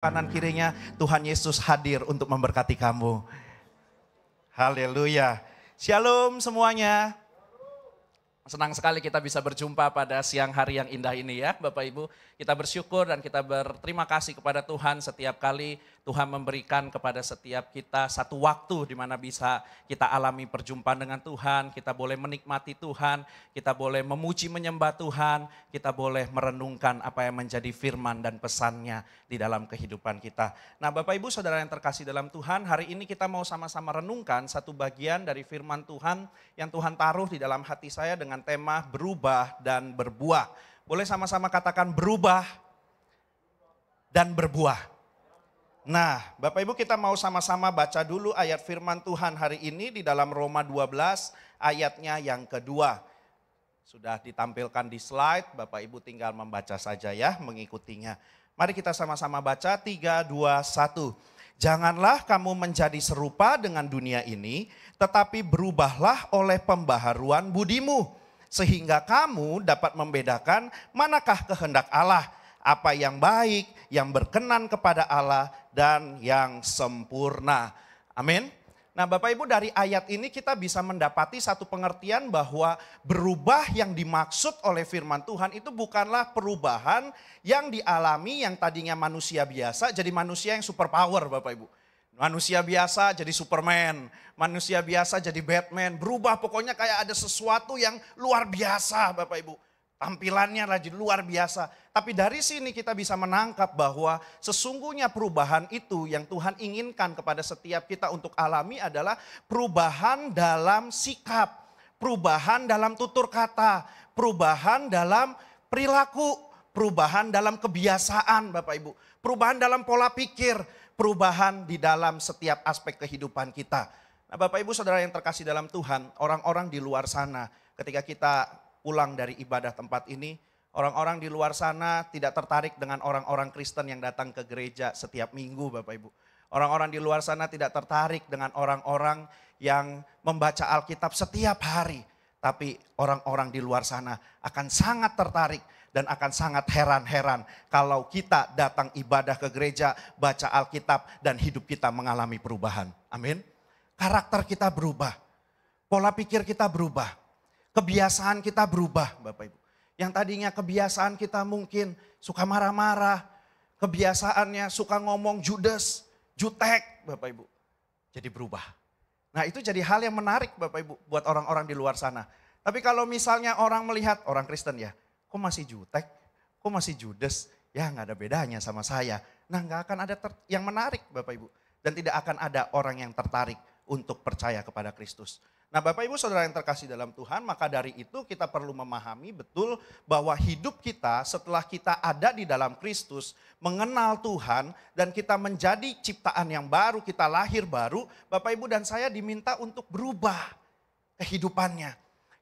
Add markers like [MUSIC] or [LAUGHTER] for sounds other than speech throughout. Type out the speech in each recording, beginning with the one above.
kanan kirinya Tuhan Yesus hadir untuk memberkati kamu. Haleluya. Shalom semuanya. Senang sekali kita bisa berjumpa pada siang hari yang indah ini ya Bapak Ibu. Kita bersyukur dan kita berterima kasih kepada Tuhan setiap kali Tuhan memberikan kepada setiap kita satu waktu di mana bisa kita alami perjumpaan dengan Tuhan, kita boleh menikmati Tuhan, kita boleh memuji menyembah Tuhan, kita boleh merenungkan apa yang menjadi firman dan pesannya di dalam kehidupan kita. Nah Bapak Ibu Saudara yang terkasih dalam Tuhan, hari ini kita mau sama-sama renungkan satu bagian dari firman Tuhan yang Tuhan taruh di dalam hati saya dengan tema berubah dan berbuah. Boleh sama-sama katakan berubah dan berbuah. Nah, Bapak Ibu kita mau sama-sama baca dulu ayat firman Tuhan hari ini di dalam Roma 12 ayatnya yang kedua. Sudah ditampilkan di slide, Bapak Ibu tinggal membaca saja ya, mengikutinya. Mari kita sama-sama baca 3, 2, 1. Janganlah kamu menjadi serupa dengan dunia ini, tetapi berubahlah oleh pembaharuan budimu. Sehingga kamu dapat membedakan manakah kehendak Allah – apa yang baik, yang berkenan kepada Allah, dan yang sempurna. Amin. Nah, Bapak Ibu, dari ayat ini kita bisa mendapati satu pengertian bahwa berubah yang dimaksud oleh firman Tuhan itu bukanlah perubahan yang dialami yang tadinya manusia biasa jadi manusia yang superpower, Bapak Ibu. Manusia biasa jadi Superman, manusia biasa jadi Batman, berubah pokoknya kayak ada sesuatu yang luar biasa, Bapak Ibu. Tampilannya rajin luar biasa. Tapi dari sini kita bisa menangkap bahwa sesungguhnya perubahan itu yang Tuhan inginkan kepada setiap kita untuk alami adalah perubahan dalam sikap, perubahan dalam tutur kata, perubahan dalam perilaku, perubahan dalam kebiasaan Bapak Ibu, perubahan dalam pola pikir, perubahan di dalam setiap aspek kehidupan kita. Nah, Bapak Ibu Saudara yang terkasih dalam Tuhan, orang-orang di luar sana ketika kita pulang dari ibadah tempat ini, orang-orang di luar sana tidak tertarik dengan orang-orang Kristen yang datang ke gereja setiap minggu Bapak Ibu. Orang-orang di luar sana tidak tertarik dengan orang-orang yang membaca Alkitab setiap hari. Tapi orang-orang di luar sana akan sangat tertarik dan akan sangat heran-heran kalau kita datang ibadah ke gereja, baca Alkitab dan hidup kita mengalami perubahan. Amin. Karakter kita berubah. Pola pikir kita berubah kebiasaan kita berubah Bapak Ibu. Yang tadinya kebiasaan kita mungkin suka marah-marah, kebiasaannya suka ngomong judes, jutek Bapak Ibu. Jadi berubah. Nah itu jadi hal yang menarik Bapak Ibu buat orang-orang di luar sana. Tapi kalau misalnya orang melihat orang Kristen ya, kok masih jutek, kok masih judes, ya nggak ada bedanya sama saya. Nah nggak akan ada yang menarik Bapak Ibu. Dan tidak akan ada orang yang tertarik untuk percaya kepada Kristus. Nah, Bapak Ibu Saudara yang terkasih dalam Tuhan, maka dari itu kita perlu memahami betul bahwa hidup kita setelah kita ada di dalam Kristus, mengenal Tuhan dan kita menjadi ciptaan yang baru, kita lahir baru, Bapak Ibu dan saya diminta untuk berubah kehidupannya.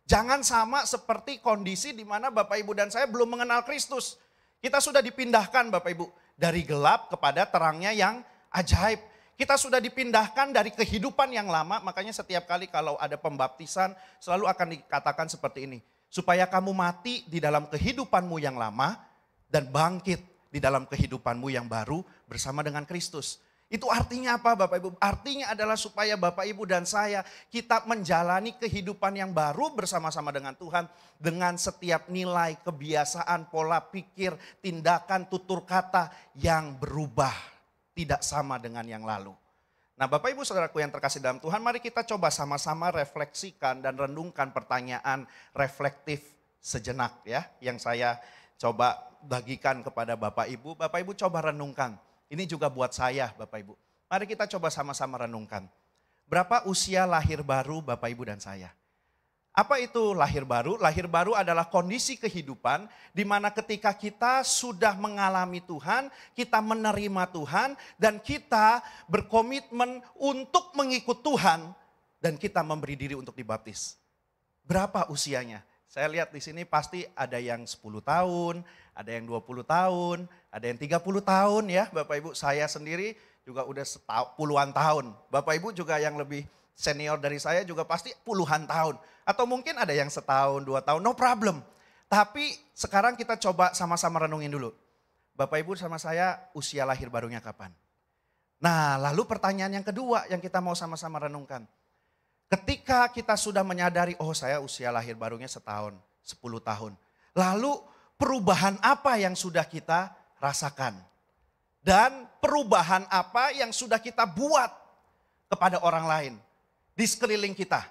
Jangan sama seperti kondisi di mana Bapak Ibu dan saya belum mengenal Kristus. Kita sudah dipindahkan Bapak Ibu dari gelap kepada terangnya yang ajaib kita sudah dipindahkan dari kehidupan yang lama, makanya setiap kali kalau ada pembaptisan selalu akan dikatakan seperti ini. Supaya kamu mati di dalam kehidupanmu yang lama dan bangkit di dalam kehidupanmu yang baru bersama dengan Kristus. Itu artinya apa Bapak Ibu? Artinya adalah supaya Bapak Ibu dan saya kita menjalani kehidupan yang baru bersama-sama dengan Tuhan. Dengan setiap nilai, kebiasaan, pola pikir, tindakan, tutur kata yang berubah tidak sama dengan yang lalu. Nah Bapak Ibu Saudaraku yang terkasih dalam Tuhan, mari kita coba sama-sama refleksikan dan rendungkan pertanyaan reflektif sejenak ya. Yang saya coba bagikan kepada Bapak Ibu. Bapak Ibu coba renungkan. Ini juga buat saya Bapak Ibu. Mari kita coba sama-sama renungkan. Berapa usia lahir baru Bapak Ibu dan saya? Apa itu lahir baru? Lahir baru adalah kondisi kehidupan di mana ketika kita sudah mengalami Tuhan, kita menerima Tuhan dan kita berkomitmen untuk mengikut Tuhan dan kita memberi diri untuk dibaptis. Berapa usianya? Saya lihat di sini pasti ada yang 10 tahun, ada yang 20 tahun, ada yang 30 tahun ya Bapak Ibu. Saya sendiri juga udah puluhan tahun. Bapak Ibu juga yang lebih senior dari saya juga pasti puluhan tahun. Atau mungkin ada yang setahun, dua tahun, no problem. Tapi sekarang kita coba sama-sama renungin dulu. Bapak Ibu sama saya usia lahir barunya kapan? Nah lalu pertanyaan yang kedua yang kita mau sama-sama renungkan. Ketika kita sudah menyadari, oh saya usia lahir barunya setahun, sepuluh tahun. Lalu perubahan apa yang sudah kita rasakan? Dan perubahan apa yang sudah kita buat kepada orang lain? di sekeliling kita.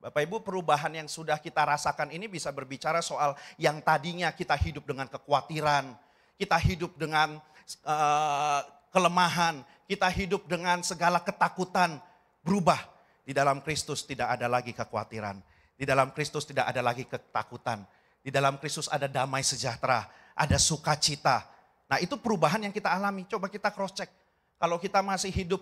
Bapak Ibu perubahan yang sudah kita rasakan ini bisa berbicara soal yang tadinya kita hidup dengan kekhawatiran, kita hidup dengan uh, kelemahan, kita hidup dengan segala ketakutan, berubah. Di dalam Kristus tidak ada lagi kekhawatiran. Di dalam Kristus tidak ada lagi ketakutan. Di dalam Kristus ada damai sejahtera, ada sukacita. Nah itu perubahan yang kita alami. Coba kita cross check. Kalau kita masih hidup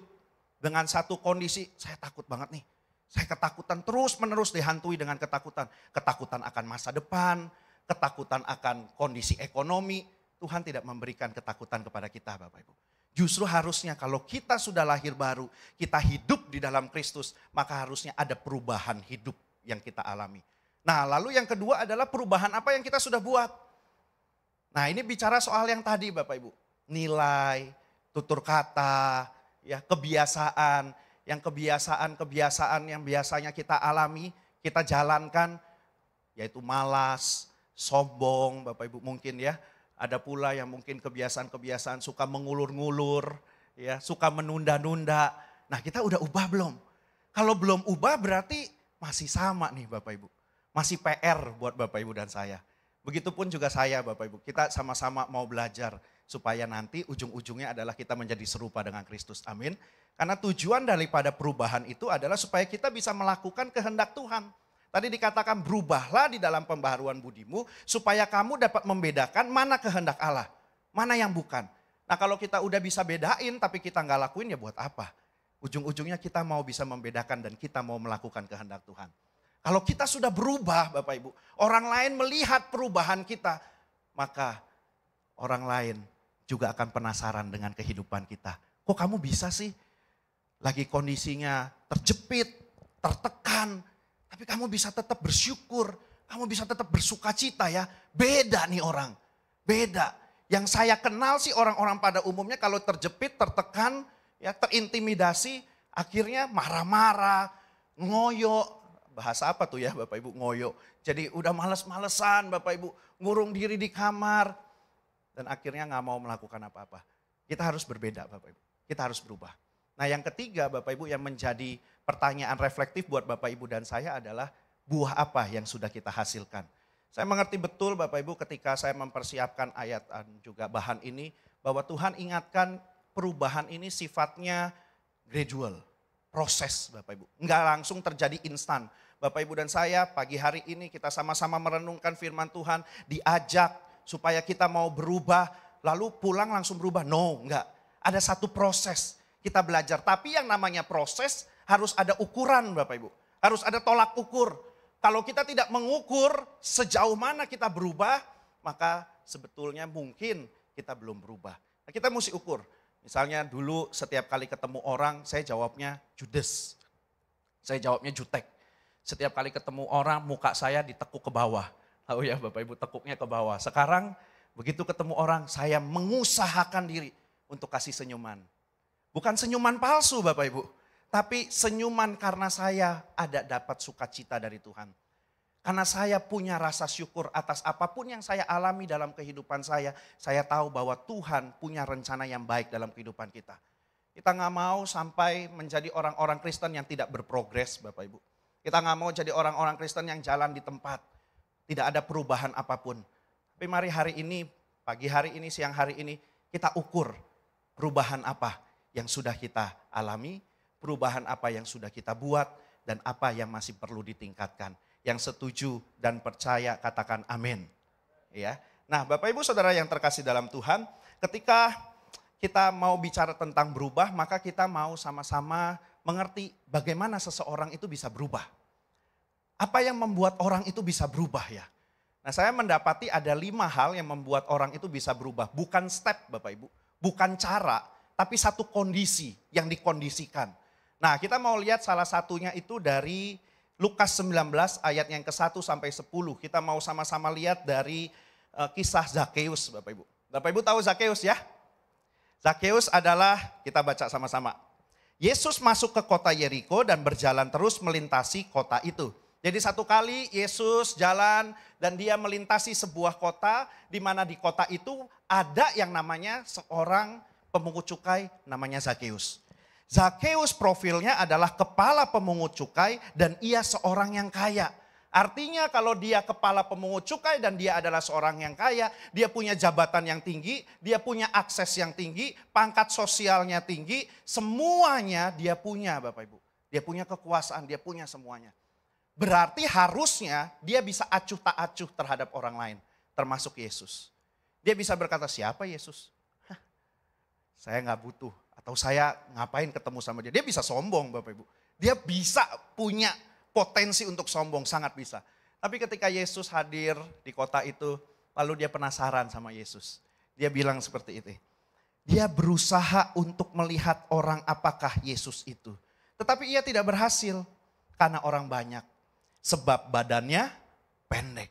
dengan satu kondisi, saya takut banget nih. Saya ketakutan terus menerus dihantui dengan ketakutan. Ketakutan akan masa depan, ketakutan akan kondisi ekonomi. Tuhan tidak memberikan ketakutan kepada kita Bapak Ibu. Justru harusnya kalau kita sudah lahir baru, kita hidup di dalam Kristus, maka harusnya ada perubahan hidup yang kita alami. Nah lalu yang kedua adalah perubahan apa yang kita sudah buat. Nah ini bicara soal yang tadi Bapak Ibu. Nilai, tutur kata, ya kebiasaan, yang kebiasaan-kebiasaan yang biasanya kita alami, kita jalankan, yaitu malas, sombong, Bapak Ibu mungkin ya. Ada pula yang mungkin kebiasaan-kebiasaan suka mengulur-ngulur, ya, suka menunda-nunda. Nah, kita udah ubah belum? Kalau belum ubah berarti masih sama nih Bapak Ibu. Masih PR buat Bapak Ibu dan saya. Begitupun juga saya Bapak Ibu, kita sama-sama mau belajar supaya nanti ujung-ujungnya adalah kita menjadi serupa dengan Kristus. Amin. Karena tujuan daripada perubahan itu adalah supaya kita bisa melakukan kehendak Tuhan. Tadi dikatakan berubahlah di dalam pembaharuan budimu supaya kamu dapat membedakan mana kehendak Allah, mana yang bukan. Nah kalau kita udah bisa bedain tapi kita nggak lakuin ya buat apa? Ujung-ujungnya kita mau bisa membedakan dan kita mau melakukan kehendak Tuhan. Kalau kita sudah berubah Bapak Ibu, orang lain melihat perubahan kita, maka orang lain juga akan penasaran dengan kehidupan kita. Kok kamu bisa sih lagi kondisinya terjepit, tertekan, tapi kamu bisa tetap bersyukur, kamu bisa tetap bersuka cita ya. Beda nih orang, beda. Yang saya kenal sih orang-orang pada umumnya kalau terjepit, tertekan, ya terintimidasi, akhirnya marah-marah, ngoyo. Bahasa apa tuh ya Bapak Ibu ngoyo. Jadi udah males-malesan Bapak Ibu ngurung diri di kamar, dan akhirnya nggak mau melakukan apa-apa. Kita harus berbeda Bapak Ibu, kita harus berubah. Nah yang ketiga Bapak Ibu yang menjadi pertanyaan reflektif buat Bapak Ibu dan saya adalah buah apa yang sudah kita hasilkan. Saya mengerti betul Bapak Ibu ketika saya mempersiapkan ayat dan juga bahan ini bahwa Tuhan ingatkan perubahan ini sifatnya gradual, proses Bapak Ibu. Nggak langsung terjadi instan. Bapak Ibu dan saya pagi hari ini kita sama-sama merenungkan firman Tuhan, diajak supaya kita mau berubah, lalu pulang langsung berubah. No, enggak. Ada satu proses kita belajar. Tapi yang namanya proses harus ada ukuran Bapak Ibu. Harus ada tolak ukur. Kalau kita tidak mengukur sejauh mana kita berubah, maka sebetulnya mungkin kita belum berubah. Nah, kita mesti ukur. Misalnya dulu setiap kali ketemu orang, saya jawabnya judes. Saya jawabnya jutek. Setiap kali ketemu orang, muka saya ditekuk ke bawah Tahu ya Bapak Ibu tekuknya ke bawah. Sekarang begitu ketemu orang saya mengusahakan diri untuk kasih senyuman. Bukan senyuman palsu Bapak Ibu. Tapi senyuman karena saya ada dapat sukacita dari Tuhan. Karena saya punya rasa syukur atas apapun yang saya alami dalam kehidupan saya. Saya tahu bahwa Tuhan punya rencana yang baik dalam kehidupan kita. Kita nggak mau sampai menjadi orang-orang Kristen yang tidak berprogres Bapak Ibu. Kita nggak mau jadi orang-orang Kristen yang jalan di tempat. Tidak ada perubahan apapun. Tapi mari hari ini, pagi hari ini, siang hari ini, kita ukur perubahan apa yang sudah kita alami, perubahan apa yang sudah kita buat, dan apa yang masih perlu ditingkatkan. Yang setuju dan percaya katakan amin. Ya. Nah, Bapak Ibu Saudara yang terkasih dalam Tuhan, ketika kita mau bicara tentang berubah, maka kita mau sama-sama mengerti bagaimana seseorang itu bisa berubah. Apa yang membuat orang itu bisa berubah ya? Nah saya mendapati ada lima hal yang membuat orang itu bisa berubah. Bukan step Bapak Ibu, bukan cara, tapi satu kondisi yang dikondisikan. Nah kita mau lihat salah satunya itu dari Lukas 19 ayat yang ke-1 sampai 10. Kita mau sama-sama lihat dari eh, kisah Zakeus Bapak Ibu. Bapak Ibu tahu Zakeus ya? Zakeus adalah, kita baca sama-sama. Yesus masuk ke kota Yeriko dan berjalan terus melintasi kota itu. Jadi satu kali Yesus jalan dan dia melintasi sebuah kota di mana di kota itu ada yang namanya seorang pemungut cukai namanya Zakheus. Zakheus profilnya adalah kepala pemungut cukai dan ia seorang yang kaya. Artinya kalau dia kepala pemungut cukai dan dia adalah seorang yang kaya, dia punya jabatan yang tinggi, dia punya akses yang tinggi, pangkat sosialnya tinggi, semuanya dia punya Bapak Ibu. Dia punya kekuasaan, dia punya semuanya berarti harusnya dia bisa acuh tak acuh terhadap orang lain, termasuk Yesus. Dia bisa berkata, siapa Yesus? saya nggak butuh, atau saya ngapain ketemu sama dia. Dia bisa sombong Bapak Ibu. Dia bisa punya potensi untuk sombong, sangat bisa. Tapi ketika Yesus hadir di kota itu, lalu dia penasaran sama Yesus. Dia bilang seperti itu. Dia berusaha untuk melihat orang apakah Yesus itu. Tetapi ia tidak berhasil karena orang banyak sebab badannya pendek.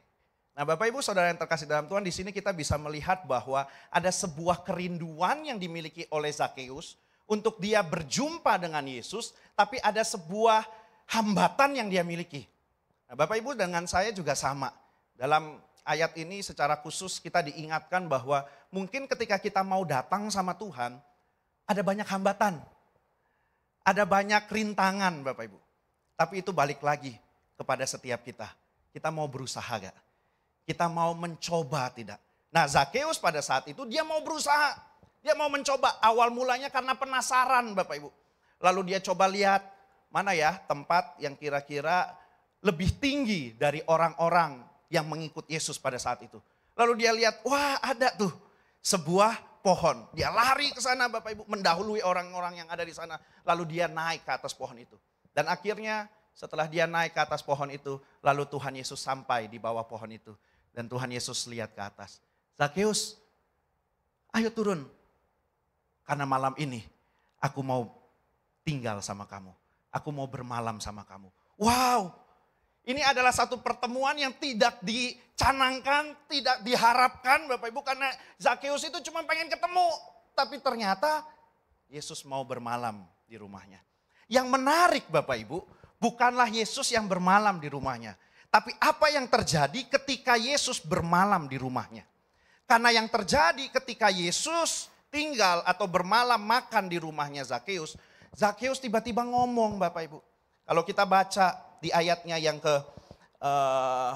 Nah, Bapak Ibu, saudara yang terkasih dalam Tuhan, di sini kita bisa melihat bahwa ada sebuah kerinduan yang dimiliki oleh Zakeus untuk dia berjumpa dengan Yesus, tapi ada sebuah hambatan yang dia miliki. Nah, Bapak Ibu dengan saya juga sama. Dalam ayat ini secara khusus kita diingatkan bahwa mungkin ketika kita mau datang sama Tuhan, ada banyak hambatan. Ada banyak rintangan Bapak Ibu. Tapi itu balik lagi kepada setiap kita. Kita mau berusaha gak? Kita mau mencoba tidak? Nah Zakeus pada saat itu dia mau berusaha. Dia mau mencoba awal mulanya karena penasaran Bapak Ibu. Lalu dia coba lihat mana ya tempat yang kira-kira lebih tinggi dari orang-orang yang mengikut Yesus pada saat itu. Lalu dia lihat, wah ada tuh sebuah pohon. Dia lari ke sana Bapak Ibu, mendahului orang-orang yang ada di sana. Lalu dia naik ke atas pohon itu. Dan akhirnya setelah dia naik ke atas pohon itu, lalu Tuhan Yesus sampai di bawah pohon itu. Dan Tuhan Yesus lihat ke atas. Zakeus, ayo turun. Karena malam ini aku mau tinggal sama kamu. Aku mau bermalam sama kamu. Wow, ini adalah satu pertemuan yang tidak dicanangkan, tidak diharapkan Bapak Ibu. Karena Zakeus itu cuma pengen ketemu. Tapi ternyata Yesus mau bermalam di rumahnya. Yang menarik Bapak Ibu, bukanlah Yesus yang bermalam di rumahnya. Tapi apa yang terjadi ketika Yesus bermalam di rumahnya? Karena yang terjadi ketika Yesus tinggal atau bermalam makan di rumahnya Zakeus, Zakheus tiba-tiba ngomong Bapak Ibu. Kalau kita baca di ayatnya yang ke uh,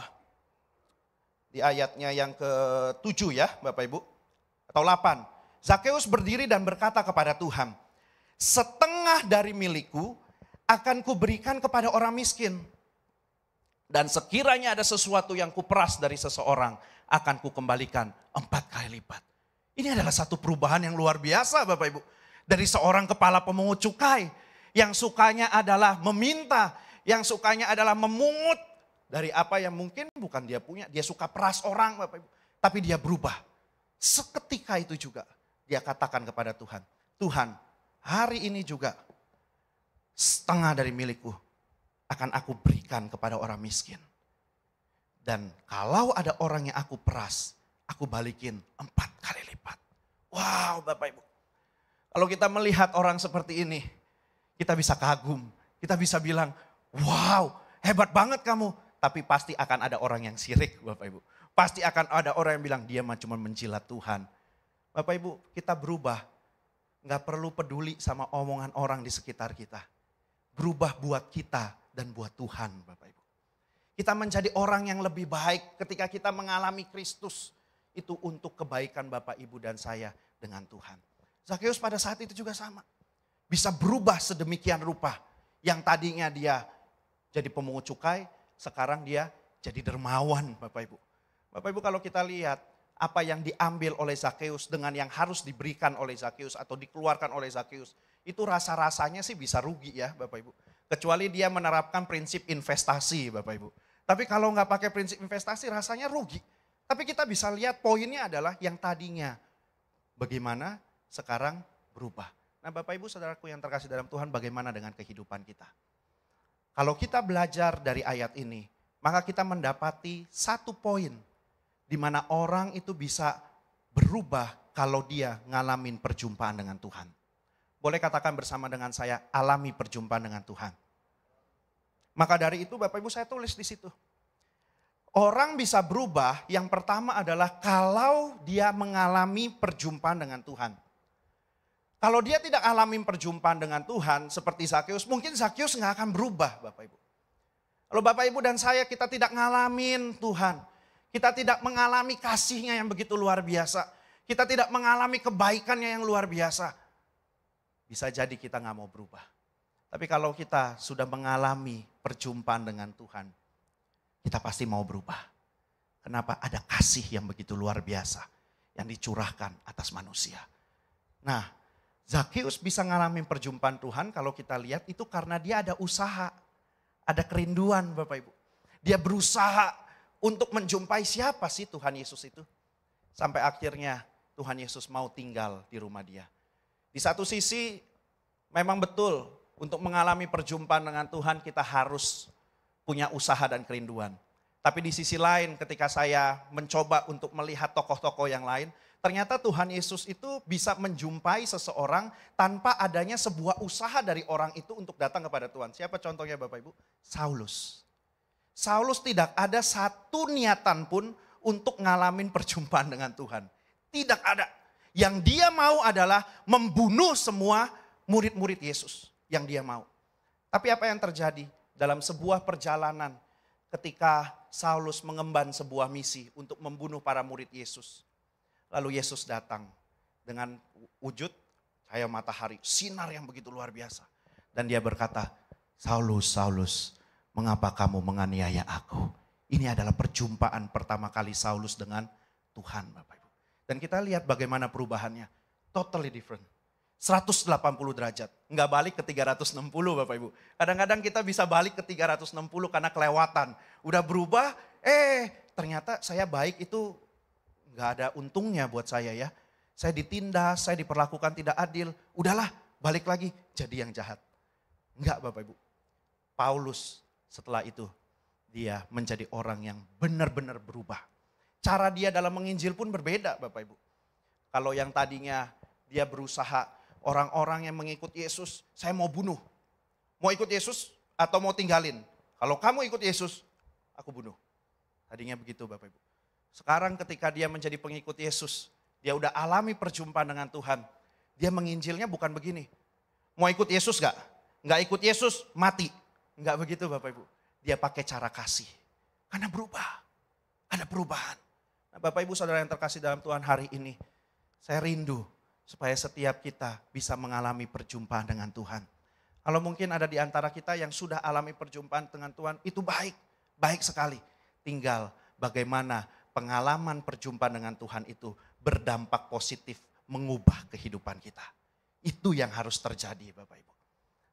di ayatnya yang ke-7 ya Bapak Ibu atau 8. Zakheus berdiri dan berkata kepada Tuhan, "Setengah dari milikku akan kuberikan kepada orang miskin. Dan sekiranya ada sesuatu yang kuperas dari seseorang, akan kukembalikan empat kali lipat. Ini adalah satu perubahan yang luar biasa Bapak Ibu. Dari seorang kepala pemungut cukai yang sukanya adalah meminta, yang sukanya adalah memungut dari apa yang mungkin bukan dia punya. Dia suka peras orang Bapak Ibu, tapi dia berubah. Seketika itu juga dia katakan kepada Tuhan, Tuhan hari ini juga setengah dari milikku akan aku berikan kepada orang miskin. Dan kalau ada orang yang aku peras, aku balikin empat kali lipat. Wow Bapak Ibu. Kalau kita melihat orang seperti ini, kita bisa kagum. Kita bisa bilang, wow hebat banget kamu. Tapi pasti akan ada orang yang sirik Bapak Ibu. Pasti akan ada orang yang bilang, dia mah cuma menjilat Tuhan. Bapak Ibu, kita berubah. Gak perlu peduli sama omongan orang di sekitar kita berubah buat kita dan buat Tuhan Bapak Ibu. Kita menjadi orang yang lebih baik ketika kita mengalami Kristus. Itu untuk kebaikan Bapak Ibu dan saya dengan Tuhan. Zakheus pada saat itu juga sama. Bisa berubah sedemikian rupa. Yang tadinya dia jadi pemungut cukai, sekarang dia jadi dermawan Bapak Ibu. Bapak Ibu kalau kita lihat apa yang diambil oleh Zakheus dengan yang harus diberikan oleh Zakheus atau dikeluarkan oleh Zakheus. Itu rasa-rasanya sih bisa rugi ya Bapak Ibu. Kecuali dia menerapkan prinsip investasi Bapak Ibu. Tapi kalau nggak pakai prinsip investasi rasanya rugi. Tapi kita bisa lihat poinnya adalah yang tadinya bagaimana sekarang berubah. Nah Bapak Ibu saudaraku yang terkasih dalam Tuhan bagaimana dengan kehidupan kita. Kalau kita belajar dari ayat ini maka kita mendapati satu poin di mana orang itu bisa berubah kalau dia ngalamin perjumpaan dengan Tuhan. Boleh katakan bersama dengan saya, alami perjumpaan dengan Tuhan. Maka dari itu Bapak Ibu saya tulis di situ. Orang bisa berubah yang pertama adalah kalau dia mengalami perjumpaan dengan Tuhan. Kalau dia tidak alami perjumpaan dengan Tuhan seperti Zakius, mungkin Zakius nggak akan berubah Bapak Ibu. Kalau Bapak Ibu dan saya kita tidak ngalamin Tuhan, kita tidak mengalami kasihnya yang begitu luar biasa. Kita tidak mengalami kebaikannya yang luar biasa. Bisa jadi kita nggak mau berubah. Tapi kalau kita sudah mengalami perjumpaan dengan Tuhan, kita pasti mau berubah. Kenapa? Ada kasih yang begitu luar biasa yang dicurahkan atas manusia. Nah, Zakius bisa mengalami perjumpaan Tuhan kalau kita lihat itu karena dia ada usaha, ada kerinduan Bapak Ibu. Dia berusaha untuk menjumpai siapa sih Tuhan Yesus itu. Sampai akhirnya Tuhan Yesus mau tinggal di rumah dia. Di satu sisi memang betul untuk mengalami perjumpaan dengan Tuhan kita harus punya usaha dan kerinduan. Tapi di sisi lain ketika saya mencoba untuk melihat tokoh-tokoh yang lain, ternyata Tuhan Yesus itu bisa menjumpai seseorang tanpa adanya sebuah usaha dari orang itu untuk datang kepada Tuhan. Siapa contohnya Bapak Ibu? Saulus. Saulus tidak ada satu niatan pun untuk ngalamin perjumpaan dengan Tuhan. Tidak ada. Yang dia mau adalah membunuh semua murid-murid Yesus yang dia mau. Tapi apa yang terjadi dalam sebuah perjalanan ketika Saulus mengemban sebuah misi untuk membunuh para murid Yesus. Lalu Yesus datang dengan wujud cahaya matahari, sinar yang begitu luar biasa. Dan dia berkata, Saulus, Saulus, mengapa kamu menganiaya aku? Ini adalah perjumpaan pertama kali Saulus dengan Tuhan Bapak Ibu. Dan kita lihat bagaimana perubahannya. Totally different. 180 derajat. Nggak balik ke 360 Bapak Ibu. Kadang-kadang kita bisa balik ke 360 karena kelewatan. Udah berubah, eh ternyata saya baik itu enggak ada untungnya buat saya ya. Saya ditindas, saya diperlakukan tidak adil. Udahlah, balik lagi jadi yang jahat. Enggak Bapak Ibu. Paulus setelah itu dia menjadi orang yang benar-benar berubah. Cara dia dalam menginjil pun berbeda Bapak Ibu. Kalau yang tadinya dia berusaha orang-orang yang mengikut Yesus, saya mau bunuh. Mau ikut Yesus atau mau tinggalin? Kalau kamu ikut Yesus, aku bunuh. Tadinya begitu Bapak Ibu. Sekarang ketika dia menjadi pengikut Yesus, dia udah alami perjumpaan dengan Tuhan. Dia menginjilnya bukan begini. Mau ikut Yesus gak? Gak ikut Yesus, mati. Enggak begitu Bapak Ibu. Dia pakai cara kasih. Karena berubah. Ada perubahan. Nah, Bapak Ibu Saudara yang terkasih dalam Tuhan hari ini. Saya rindu supaya setiap kita bisa mengalami perjumpaan dengan Tuhan. Kalau mungkin ada di antara kita yang sudah alami perjumpaan dengan Tuhan, itu baik, baik sekali. Tinggal bagaimana pengalaman perjumpaan dengan Tuhan itu berdampak positif, mengubah kehidupan kita. Itu yang harus terjadi Bapak Ibu.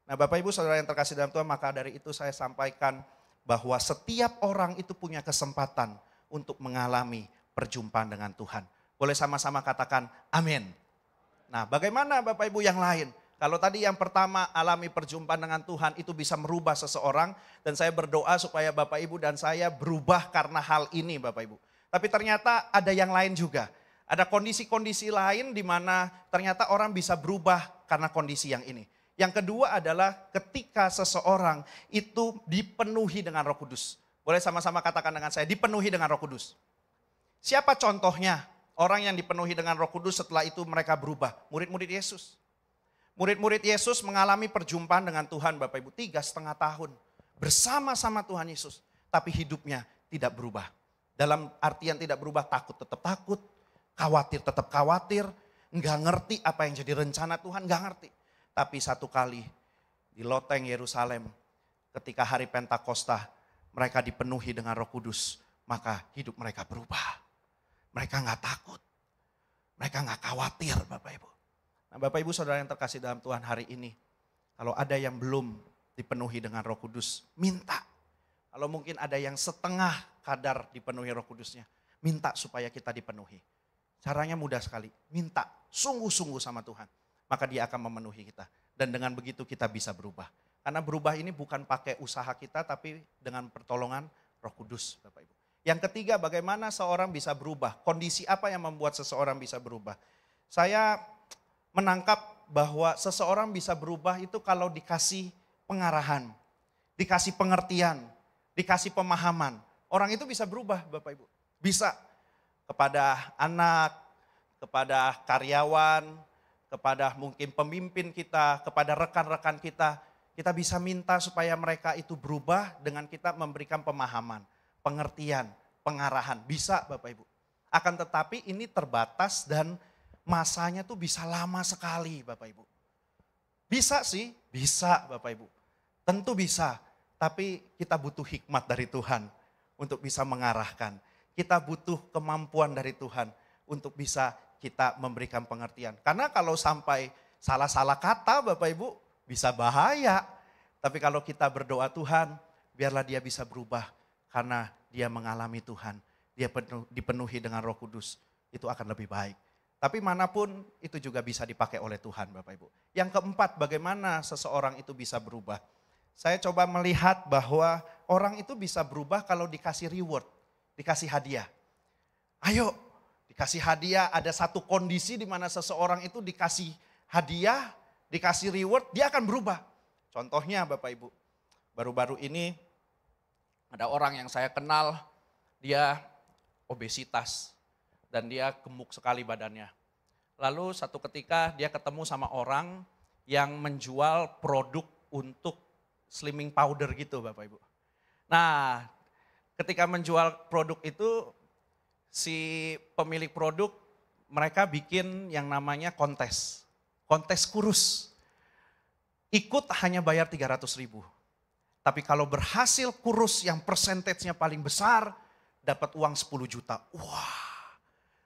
Nah Bapak Ibu Saudara yang terkasih dalam Tuhan, maka dari itu saya sampaikan bahwa setiap orang itu punya kesempatan untuk mengalami perjumpaan dengan Tuhan. Boleh sama-sama katakan amin. Nah bagaimana Bapak Ibu yang lain? Kalau tadi yang pertama alami perjumpaan dengan Tuhan itu bisa merubah seseorang dan saya berdoa supaya Bapak Ibu dan saya berubah karena hal ini Bapak Ibu. Tapi ternyata ada yang lain juga. Ada kondisi-kondisi lain di mana ternyata orang bisa berubah karena kondisi yang ini. Yang kedua adalah ketika seseorang itu dipenuhi dengan Roh Kudus. Boleh sama-sama katakan dengan saya, dipenuhi dengan Roh Kudus. Siapa contohnya orang yang dipenuhi dengan Roh Kudus setelah itu mereka berubah? Murid-murid Yesus. Murid-murid Yesus mengalami perjumpaan dengan Tuhan Bapak Ibu tiga setengah tahun bersama-sama Tuhan Yesus, tapi hidupnya tidak berubah. Dalam artian tidak berubah, takut tetap takut, khawatir tetap khawatir, nggak ngerti apa yang jadi rencana Tuhan, nggak ngerti. Tapi satu kali di loteng Yerusalem ketika hari Pentakosta mereka dipenuhi dengan roh kudus. Maka hidup mereka berubah. Mereka nggak takut. Mereka nggak khawatir Bapak Ibu. Nah Bapak Ibu Saudara yang terkasih dalam Tuhan hari ini. Kalau ada yang belum dipenuhi dengan roh kudus, minta. Kalau mungkin ada yang setengah kadar dipenuhi roh kudusnya, minta supaya kita dipenuhi. Caranya mudah sekali, minta sungguh-sungguh sama Tuhan maka dia akan memenuhi kita. Dan dengan begitu kita bisa berubah. Karena berubah ini bukan pakai usaha kita, tapi dengan pertolongan roh kudus Bapak Ibu. Yang ketiga bagaimana seorang bisa berubah. Kondisi apa yang membuat seseorang bisa berubah. Saya menangkap bahwa seseorang bisa berubah itu kalau dikasih pengarahan, dikasih pengertian, dikasih pemahaman. Orang itu bisa berubah Bapak Ibu. Bisa kepada anak, kepada karyawan, kepada mungkin pemimpin kita, kepada rekan-rekan kita, kita bisa minta supaya mereka itu berubah dengan kita memberikan pemahaman, pengertian, pengarahan. Bisa Bapak Ibu. Akan tetapi ini terbatas dan masanya tuh bisa lama sekali Bapak Ibu. Bisa sih, bisa Bapak Ibu. Tentu bisa, tapi kita butuh hikmat dari Tuhan untuk bisa mengarahkan. Kita butuh kemampuan dari Tuhan untuk bisa kita memberikan pengertian. Karena kalau sampai salah-salah kata Bapak Ibu bisa bahaya. Tapi kalau kita berdoa Tuhan, biarlah dia bisa berubah karena dia mengalami Tuhan. Dia penuh, dipenuhi dengan roh kudus. Itu akan lebih baik. Tapi manapun itu juga bisa dipakai oleh Tuhan Bapak Ibu. Yang keempat bagaimana seseorang itu bisa berubah. Saya coba melihat bahwa orang itu bisa berubah kalau dikasih reward, dikasih hadiah. Ayo Kasih hadiah, ada satu kondisi di mana seseorang itu dikasih hadiah, dikasih reward, dia akan berubah. Contohnya Bapak Ibu, baru-baru ini ada orang yang saya kenal, dia obesitas dan dia gemuk sekali badannya. Lalu satu ketika dia ketemu sama orang yang menjual produk untuk slimming powder gitu Bapak Ibu. Nah ketika menjual produk itu si pemilik produk mereka bikin yang namanya kontes. Kontes kurus. Ikut hanya bayar 300 ribu. Tapi kalau berhasil kurus yang persentasenya paling besar, dapat uang 10 juta. Wah,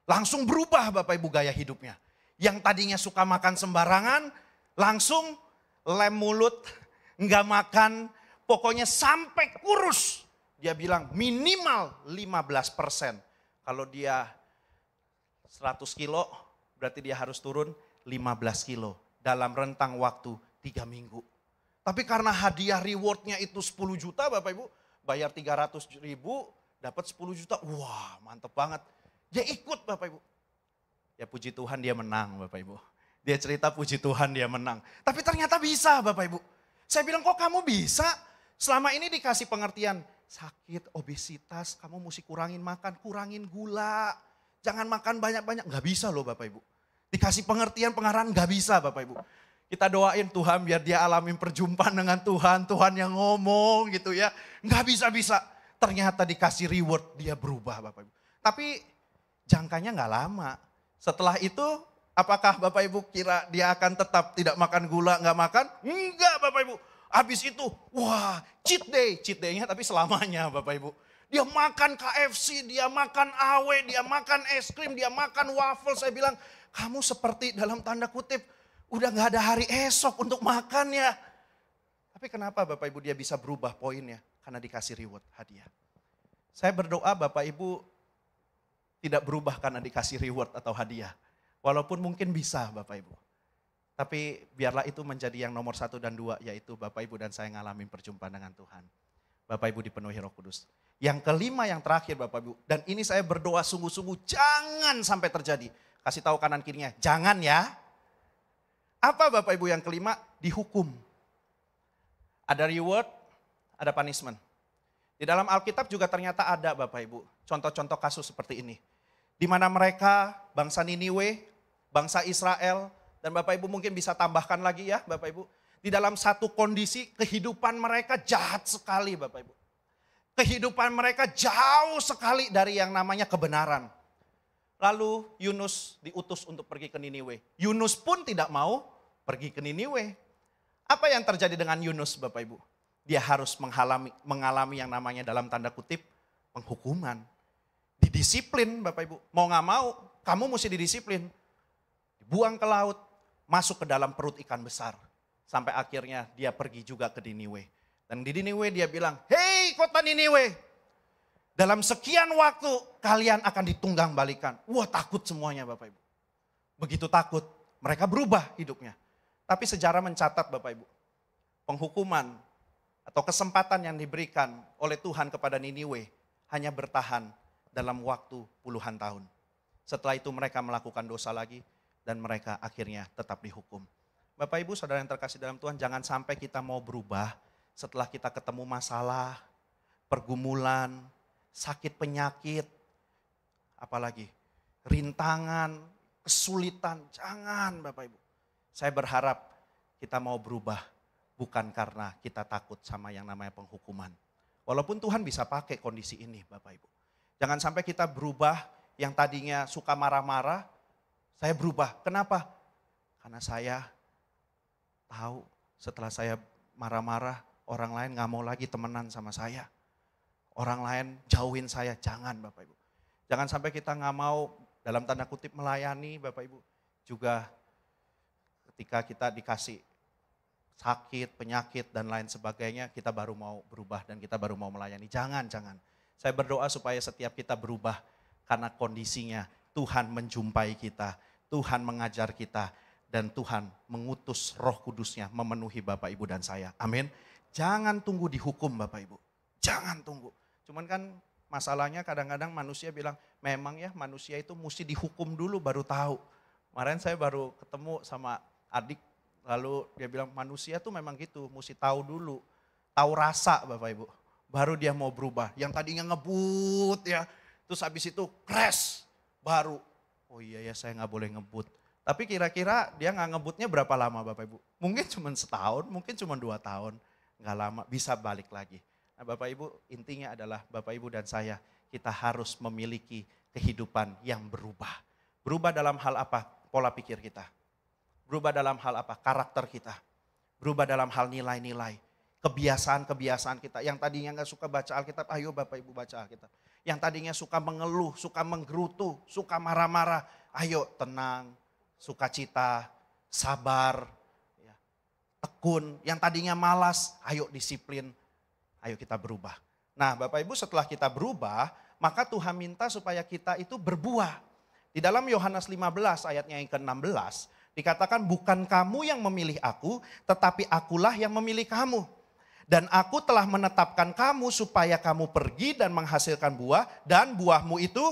langsung berubah Bapak Ibu gaya hidupnya. Yang tadinya suka makan sembarangan, langsung lem mulut, nggak makan, pokoknya sampai kurus. Dia bilang minimal 15 persen kalau dia 100 kilo, berarti dia harus turun 15 kilo dalam rentang waktu 3 minggu. Tapi karena hadiah rewardnya itu 10 juta Bapak Ibu, bayar 300 ribu, dapat 10 juta, wah mantep banget. Dia ikut Bapak Ibu. Ya puji Tuhan dia menang Bapak Ibu. Dia cerita puji Tuhan dia menang. Tapi ternyata bisa Bapak Ibu. Saya bilang kok kamu bisa? Selama ini dikasih pengertian, sakit, obesitas, kamu mesti kurangin makan, kurangin gula. Jangan makan banyak-banyak. Gak bisa loh Bapak Ibu. Dikasih pengertian, pengarahan gak bisa Bapak Ibu. Kita doain Tuhan biar dia alami perjumpaan dengan Tuhan. Tuhan yang ngomong gitu ya. Gak bisa-bisa. Ternyata dikasih reward, dia berubah Bapak Ibu. Tapi jangkanya gak lama. Setelah itu apakah Bapak Ibu kira dia akan tetap tidak makan gula, gak makan? Enggak Bapak Ibu Habis itu, wah cheat day. Cheat day-nya tapi selamanya [LAUGHS] Bapak Ibu. Dia makan KFC, dia makan awe, dia makan es krim, dia makan waffle. Saya bilang, kamu seperti dalam tanda kutip, udah gak ada hari esok untuk makannya. Tapi kenapa Bapak Ibu dia bisa berubah poinnya? Karena dikasih reward, hadiah. Saya berdoa Bapak Ibu tidak berubah karena dikasih reward atau hadiah. Walaupun mungkin bisa Bapak Ibu. Tapi biarlah itu menjadi yang nomor satu dan dua, yaitu Bapak Ibu dan saya ngalamin perjumpaan dengan Tuhan. Bapak Ibu dipenuhi roh kudus. Yang kelima, yang terakhir Bapak Ibu, dan ini saya berdoa sungguh-sungguh, jangan sampai terjadi. Kasih tahu kanan kirinya, jangan ya. Apa Bapak Ibu yang kelima? Dihukum. Ada reward, ada punishment. Di dalam Alkitab juga ternyata ada Bapak Ibu, contoh-contoh kasus seperti ini. Di mana mereka, bangsa Niniwe, bangsa Israel, dan Bapak Ibu mungkin bisa tambahkan lagi ya Bapak Ibu. Di dalam satu kondisi kehidupan mereka jahat sekali Bapak Ibu. Kehidupan mereka jauh sekali dari yang namanya kebenaran. Lalu Yunus diutus untuk pergi ke Niniwe. Yunus pun tidak mau pergi ke Niniwe. Apa yang terjadi dengan Yunus Bapak Ibu? Dia harus mengalami, mengalami yang namanya dalam tanda kutip penghukuman. Didisiplin Bapak Ibu. Mau gak mau kamu mesti didisiplin. Dibuang ke laut, masuk ke dalam perut ikan besar. Sampai akhirnya dia pergi juga ke Diniwe Dan di Niniwe dia bilang, hei kota Diniwe dalam sekian waktu kalian akan ditunggang balikan. Wah takut semuanya Bapak Ibu. Begitu takut, mereka berubah hidupnya. Tapi sejarah mencatat Bapak Ibu, penghukuman atau kesempatan yang diberikan oleh Tuhan kepada Niniwe hanya bertahan dalam waktu puluhan tahun. Setelah itu mereka melakukan dosa lagi, dan mereka akhirnya tetap dihukum. Bapak Ibu Saudara yang terkasih dalam Tuhan, jangan sampai kita mau berubah setelah kita ketemu masalah, pergumulan, sakit penyakit, apalagi rintangan, kesulitan. Jangan Bapak Ibu. Saya berharap kita mau berubah bukan karena kita takut sama yang namanya penghukuman. Walaupun Tuhan bisa pakai kondisi ini Bapak Ibu. Jangan sampai kita berubah yang tadinya suka marah-marah saya berubah. Kenapa? Karena saya tahu setelah saya marah-marah, orang lain nggak mau lagi temenan sama saya. Orang lain jauhin saya. Jangan Bapak Ibu. Jangan sampai kita nggak mau dalam tanda kutip melayani Bapak Ibu. Juga ketika kita dikasih sakit, penyakit, dan lain sebagainya, kita baru mau berubah dan kita baru mau melayani. Jangan, jangan. Saya berdoa supaya setiap kita berubah karena kondisinya, Tuhan menjumpai kita, Tuhan mengajar kita, dan Tuhan mengutus roh kudusnya memenuhi Bapak Ibu dan saya. Amin. Jangan tunggu dihukum Bapak Ibu. Jangan tunggu. Cuman kan masalahnya kadang-kadang manusia bilang, memang ya manusia itu mesti dihukum dulu baru tahu. Kemarin saya baru ketemu sama adik, lalu dia bilang manusia tuh memang gitu, mesti tahu dulu. Tahu rasa Bapak Ibu, baru dia mau berubah. Yang tadinya ngebut ya, terus habis itu crash, baru. Oh iya ya saya nggak boleh ngebut. Tapi kira-kira dia nggak ngebutnya berapa lama Bapak Ibu? Mungkin cuma setahun, mungkin cuma dua tahun. Nggak lama, bisa balik lagi. Nah Bapak Ibu intinya adalah Bapak Ibu dan saya kita harus memiliki kehidupan yang berubah. Berubah dalam hal apa? Pola pikir kita. Berubah dalam hal apa? Karakter kita. Berubah dalam hal nilai-nilai kebiasaan-kebiasaan kita. Yang tadinya nggak suka baca Alkitab, ayo Bapak Ibu baca Alkitab yang tadinya suka mengeluh, suka menggerutu, suka marah-marah. Ayo tenang, sukacita, sabar, ya, tekun. Yang tadinya malas, ayo disiplin, ayo kita berubah. Nah Bapak Ibu setelah kita berubah, maka Tuhan minta supaya kita itu berbuah. Di dalam Yohanes 15 ayatnya yang ke-16, dikatakan bukan kamu yang memilih aku, tetapi akulah yang memilih kamu. Dan aku telah menetapkan kamu supaya kamu pergi dan menghasilkan buah dan buahmu itu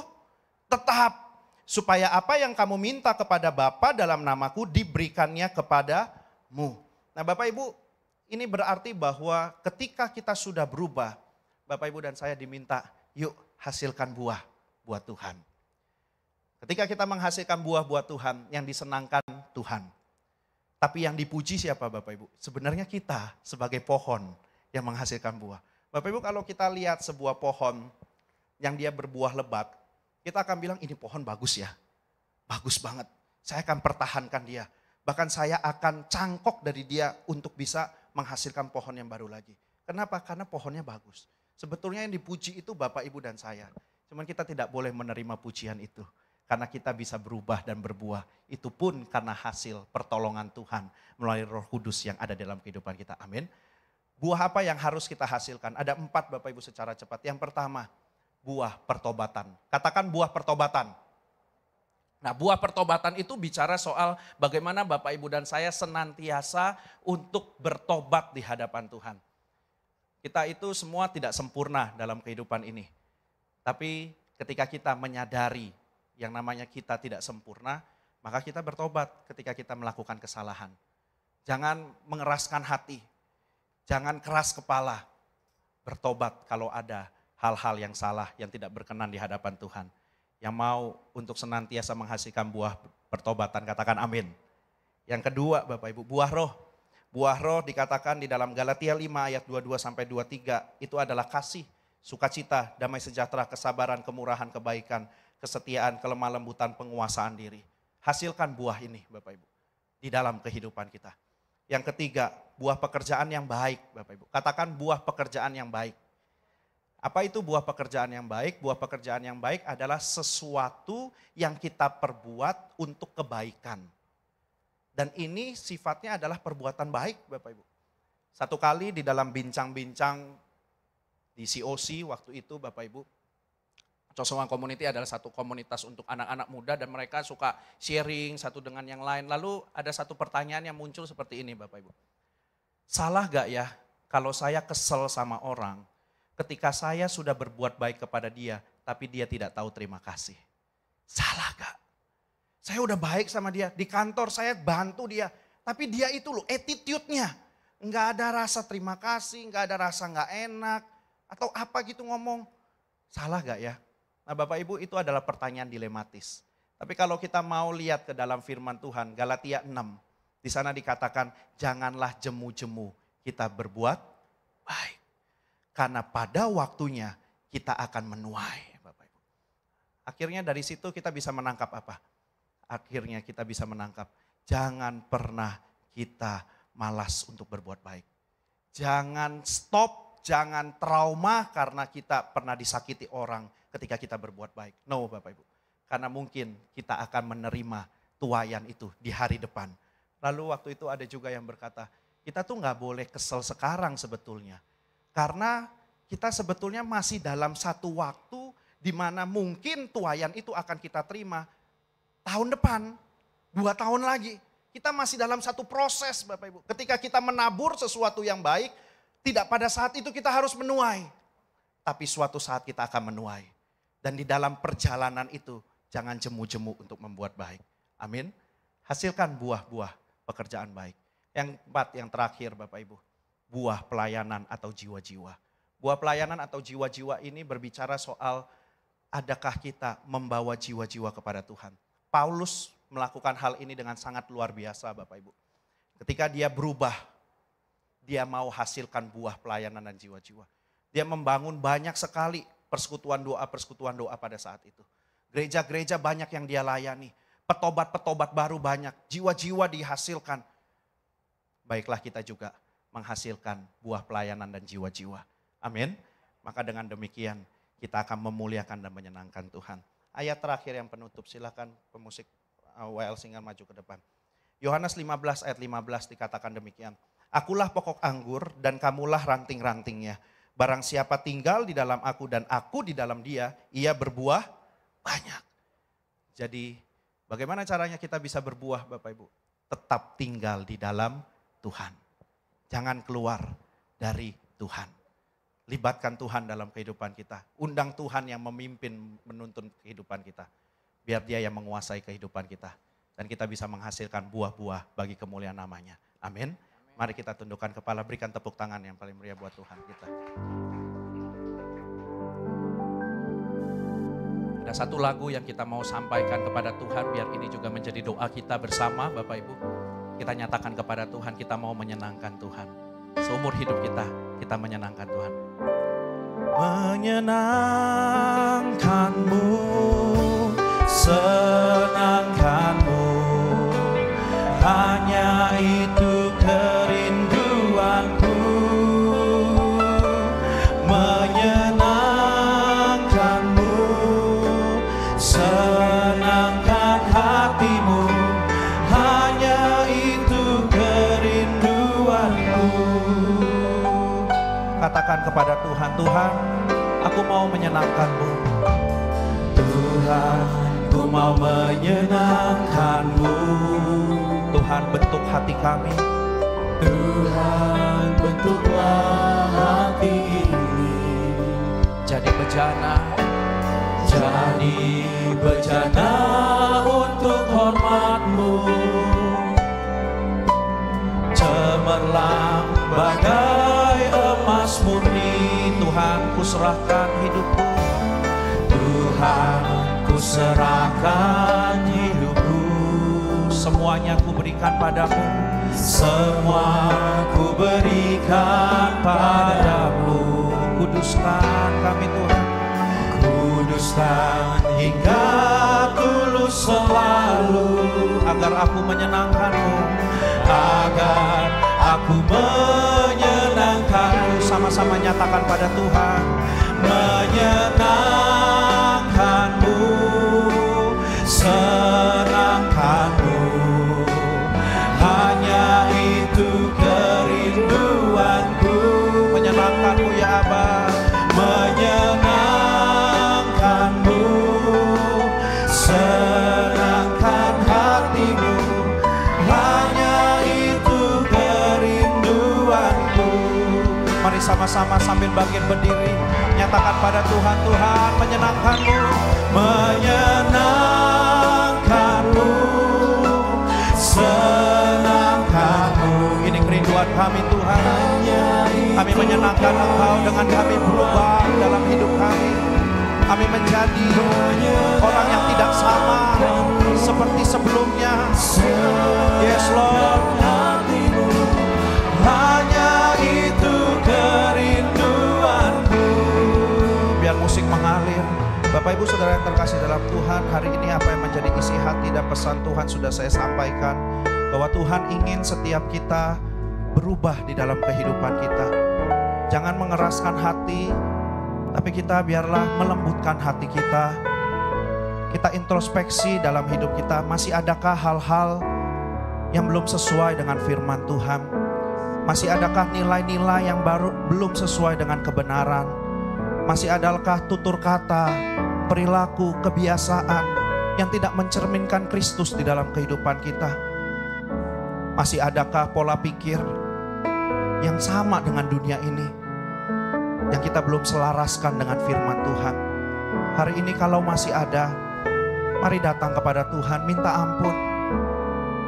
tetap. Supaya apa yang kamu minta kepada Bapa dalam namaku diberikannya kepadamu. Nah Bapak Ibu ini berarti bahwa ketika kita sudah berubah Bapak Ibu dan saya diminta yuk hasilkan buah buat Tuhan. Ketika kita menghasilkan buah buat Tuhan yang disenangkan Tuhan. Tapi yang dipuji siapa Bapak Ibu? Sebenarnya kita sebagai pohon yang menghasilkan buah. Bapak Ibu kalau kita lihat sebuah pohon yang dia berbuah lebat, kita akan bilang ini pohon bagus ya. Bagus banget. Saya akan pertahankan dia. Bahkan saya akan cangkok dari dia untuk bisa menghasilkan pohon yang baru lagi. Kenapa? Karena pohonnya bagus. Sebetulnya yang dipuji itu Bapak Ibu dan saya. Cuman kita tidak boleh menerima pujian itu. Karena kita bisa berubah dan berbuah. Itu pun karena hasil pertolongan Tuhan melalui roh kudus yang ada dalam kehidupan kita. Amin. Buah apa yang harus kita hasilkan? Ada empat Bapak Ibu secara cepat. Yang pertama, buah pertobatan. Katakan buah pertobatan. Nah, buah pertobatan itu bicara soal bagaimana Bapak Ibu dan saya senantiasa untuk bertobat di hadapan Tuhan. Kita itu semua tidak sempurna dalam kehidupan ini. Tapi ketika kita menyadari yang namanya kita tidak sempurna, maka kita bertobat ketika kita melakukan kesalahan. Jangan mengeraskan hati, jangan keras kepala. Bertobat kalau ada hal-hal yang salah yang tidak berkenan di hadapan Tuhan. Yang mau untuk senantiasa menghasilkan buah pertobatan, katakan amin. Yang kedua Bapak Ibu, buah roh. Buah roh dikatakan di dalam Galatia 5 ayat 22 sampai 23 itu adalah kasih, sukacita, damai sejahtera, kesabaran, kemurahan, kebaikan, kesetiaan, kelemah lembutan, penguasaan diri. Hasilkan buah ini Bapak Ibu di dalam kehidupan kita. Yang ketiga, buah pekerjaan yang baik Bapak Ibu. Katakan buah pekerjaan yang baik. Apa itu buah pekerjaan yang baik? Buah pekerjaan yang baik adalah sesuatu yang kita perbuat untuk kebaikan. Dan ini sifatnya adalah perbuatan baik, Bapak Ibu. Satu kali di dalam bincang-bincang di COC waktu itu, Bapak Ibu, Cosowang Community adalah satu komunitas untuk anak-anak muda dan mereka suka sharing satu dengan yang lain. Lalu ada satu pertanyaan yang muncul seperti ini Bapak Ibu. Salah gak ya kalau saya kesel sama orang ketika saya sudah berbuat baik kepada dia tapi dia tidak tahu terima kasih. Salah gak? Saya udah baik sama dia, di kantor saya bantu dia. Tapi dia itu loh attitude-nya. Nggak ada rasa terima kasih, nggak ada rasa nggak enak. Atau apa gitu ngomong. Salah gak ya Nah Bapak Ibu itu adalah pertanyaan dilematis. Tapi kalau kita mau lihat ke dalam firman Tuhan, Galatia 6. Di sana dikatakan, janganlah jemu-jemu kita berbuat baik. Karena pada waktunya kita akan menuai. Ya, Bapak Ibu. Akhirnya dari situ kita bisa menangkap apa? Akhirnya kita bisa menangkap, jangan pernah kita malas untuk berbuat baik. Jangan stop, jangan trauma karena kita pernah disakiti orang ketika kita berbuat baik. No Bapak Ibu. Karena mungkin kita akan menerima tuayan itu di hari depan. Lalu waktu itu ada juga yang berkata, kita tuh nggak boleh kesel sekarang sebetulnya. Karena kita sebetulnya masih dalam satu waktu di mana mungkin tuayan itu akan kita terima tahun depan, dua tahun lagi. Kita masih dalam satu proses Bapak Ibu. Ketika kita menabur sesuatu yang baik, tidak pada saat itu kita harus menuai. Tapi suatu saat kita akan menuai. Dan di dalam perjalanan itu jangan jemu-jemu untuk membuat baik. Amin. Hasilkan buah-buah pekerjaan baik. Yang keempat, yang terakhir Bapak Ibu. Buah pelayanan atau jiwa-jiwa. Buah pelayanan atau jiwa-jiwa ini berbicara soal adakah kita membawa jiwa-jiwa kepada Tuhan. Paulus melakukan hal ini dengan sangat luar biasa Bapak Ibu. Ketika dia berubah, dia mau hasilkan buah pelayanan dan jiwa-jiwa. Dia membangun banyak sekali persekutuan doa, persekutuan doa pada saat itu. Gereja-gereja banyak yang dia layani. Petobat-petobat baru banyak. Jiwa-jiwa dihasilkan. Baiklah kita juga menghasilkan buah pelayanan dan jiwa-jiwa. Amin. Maka dengan demikian kita akan memuliakan dan menyenangkan Tuhan. Ayat terakhir yang penutup silakan pemusik uh, WL Singa maju ke depan. Yohanes 15 ayat 15 dikatakan demikian. Akulah pokok anggur dan kamulah ranting-rantingnya. Barang siapa tinggal di dalam aku dan aku di dalam dia, ia berbuah banyak. Jadi bagaimana caranya kita bisa berbuah Bapak Ibu? Tetap tinggal di dalam Tuhan. Jangan keluar dari Tuhan. Libatkan Tuhan dalam kehidupan kita. Undang Tuhan yang memimpin menuntun kehidupan kita. Biar dia yang menguasai kehidupan kita. Dan kita bisa menghasilkan buah-buah bagi kemuliaan namanya. Amin. Mari kita tundukkan kepala, berikan tepuk tangan yang paling meriah buat Tuhan kita. Ada satu lagu yang kita mau sampaikan kepada Tuhan, biar ini juga menjadi doa kita bersama Bapak Ibu. Kita nyatakan kepada Tuhan, kita mau menyenangkan Tuhan. Seumur hidup kita, kita menyenangkan Tuhan. Menyenangkanmu, senang Tuhan, aku mau menyenangkanmu. Tuhan, ku mau menyenangkanmu. Tuhan, bentuk hati kami. Tuhan, bentuklah hati ini. Jadi bejana, jadi bejana untuk hormatmu. Cemerlang bagai serahkan hidupku Tuhan ku serahkan hidupku Semuanya ku berikan padamu Semua ku berikan padamu Kuduskan kami Tuhan Kuduskan hingga tulus selalu Agar aku menyenangkanmu Agar aku menyenangkanmu sama-sama nyatakan pada Tuhan menyenangkanmu senang sama-sama sambil bangkit berdiri nyatakan pada Tuhan Tuhan menyenangkanmu menyenangkanmu senangkanmu ini kerinduan kami Tuhan kami menyenangkan Engkau dengan kami berubah dalam hidup kami kami menjadi orang yang tidak sama seperti sebelumnya yes Lord Bapak Ibu Saudara yang terkasih dalam Tuhan, hari ini apa yang menjadi isi hati dan pesan Tuhan sudah saya sampaikan. Bahwa Tuhan ingin setiap kita berubah di dalam kehidupan kita. Jangan mengeraskan hati, tapi kita biarlah melembutkan hati kita. Kita introspeksi dalam hidup kita, masih adakah hal-hal yang belum sesuai dengan firman Tuhan? Masih adakah nilai-nilai yang baru belum sesuai dengan kebenaran? Masih adakah tutur kata perilaku, kebiasaan yang tidak mencerminkan Kristus di dalam kehidupan kita? Masih adakah pola pikir yang sama dengan dunia ini yang kita belum selaraskan dengan firman Tuhan? Hari ini kalau masih ada, mari datang kepada Tuhan, minta ampun.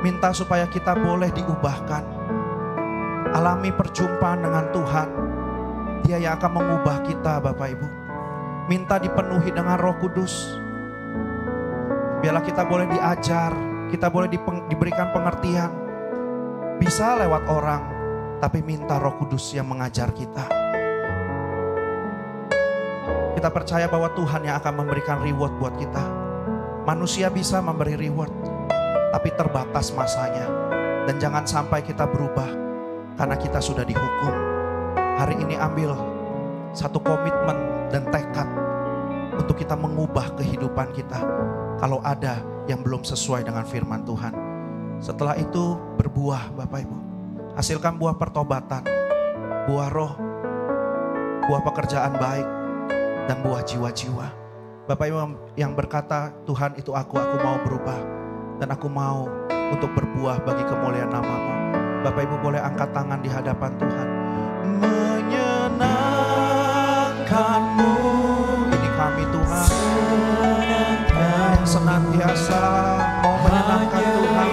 Minta supaya kita boleh diubahkan. Alami perjumpaan dengan Tuhan. Dia yang akan mengubah kita Bapak Ibu. Minta dipenuhi dengan roh kudus. Biarlah kita boleh diajar, kita boleh dipeng, diberikan pengertian. Bisa lewat orang, tapi minta roh kudus yang mengajar kita. Kita percaya bahwa Tuhan yang akan memberikan reward buat kita. Manusia bisa memberi reward, tapi terbatas masanya. Dan jangan sampai kita berubah karena kita sudah dihukum. Hari ini ambil satu komitmen dan tekad untuk kita mengubah kehidupan kita kalau ada yang belum sesuai dengan firman Tuhan. Setelah itu berbuah Bapak Ibu. Hasilkan buah pertobatan, buah roh, buah pekerjaan baik, dan buah jiwa-jiwa. Bapak Ibu yang berkata, Tuhan itu aku, aku mau berubah. Dan aku mau untuk berbuah bagi kemuliaan namamu. Bapak Ibu boleh angkat tangan di hadapan Tuhan akanmu ini kami Tuhan yang senantiasa mau menyenangkan Tuhan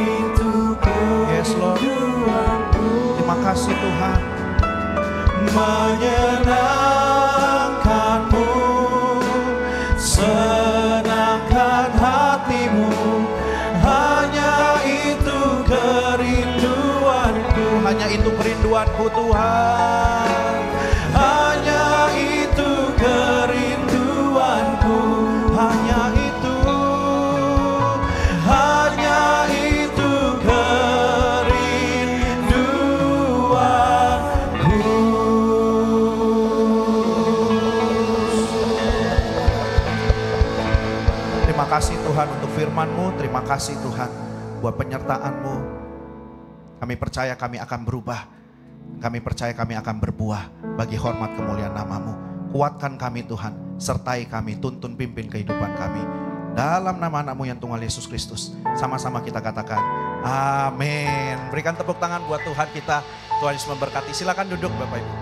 yes Lord terima kasih Tuhan menyenangkan kasih Tuhan buat penyertaan-Mu. Kami percaya kami akan berubah. Kami percaya kami akan berbuah bagi hormat kemuliaan namamu. Kuatkan kami Tuhan, sertai kami, tuntun pimpin kehidupan kami. Dalam nama anakmu yang tunggal Yesus Kristus. Sama-sama kita katakan, amin. Berikan tepuk tangan buat Tuhan kita. Tuhan Yesus memberkati. Silakan duduk Bapak Ibu.